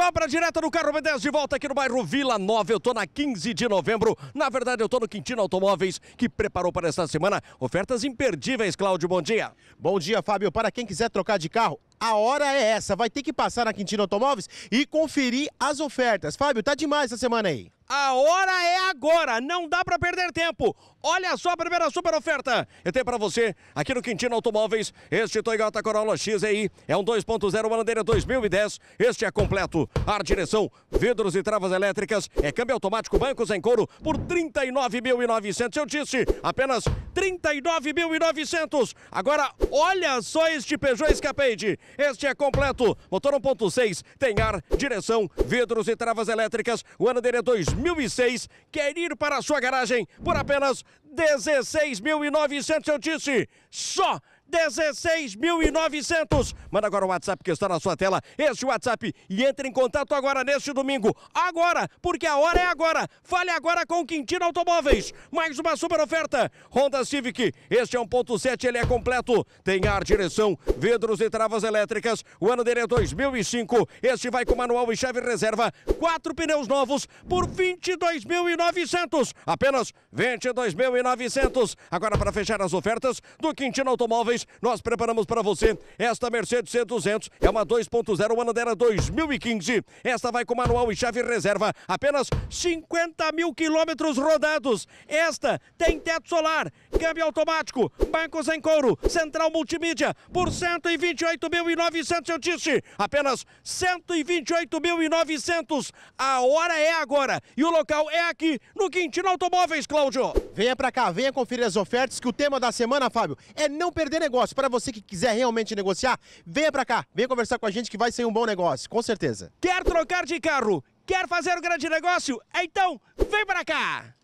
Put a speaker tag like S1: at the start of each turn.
S1: Cobra direta do carro B10 de volta aqui no bairro Vila Nova. Eu tô na 15 de novembro. Na verdade, eu tô no Quintino Automóveis, que preparou para esta semana ofertas imperdíveis. Cláudio, bom dia.
S2: Bom dia, Fábio. Para quem quiser trocar de carro, a hora é essa. Vai ter que passar na Quintino Automóveis e conferir as ofertas. Fábio, tá demais essa semana aí.
S1: A hora é agora, não dá para perder tempo. Olha só a primeira super oferta. Eu tenho para você aqui no Quintino Automóveis este Toyota Corolla XEI é um 2.0 Bandeira 2010. Este é completo, ar, direção, vidros e travas elétricas, é câmbio automático, bancos em couro por 39.900. Eu disse, apenas 39.900. Agora olha só este Peugeot Escapade. Este é completo, motor 1.6, tem ar, direção, vidros e travas elétricas. O ano dele é 2006. Quer ir para a sua garagem por apenas 16.900, eu disse, só 16.900. Manda agora o WhatsApp que está na sua tela, este WhatsApp, e entre em contato agora neste domingo. Agora, porque a hora é agora. Fale agora com o Quintino Automóveis. Mais uma super oferta. Honda Civic, este é 1.7, ele é completo. Tem ar, direção, vidros e travas elétricas. O ano dele é 2005. Este vai com manual e chave reserva. Quatro pneus novos por 22.900. Apenas 22.900. Agora para fechar as ofertas do Quintino Automóveis, nós preparamos para você esta Mercedes C200. É uma 2.0, o ano dela 2015. Esta vai com manual e chave reserva. Apenas 50 mil quilômetros rodados. Esta tem teto solar, câmbio automático, bancos em couro, central multimídia por 128.900, eu disse. Apenas 128.900. A hora é agora e o local é aqui no Quintino Automóveis,
S2: Cláudio. Venha para cá, venha conferir as ofertas que o tema da semana, Fábio, é não perder negócio. Para você que quiser realmente negociar, venha para cá, venha conversar com a gente que vai ser um bom negócio, com certeza. Quer
S1: trocar de carro? Quer fazer um grande negócio? Então, vem para cá!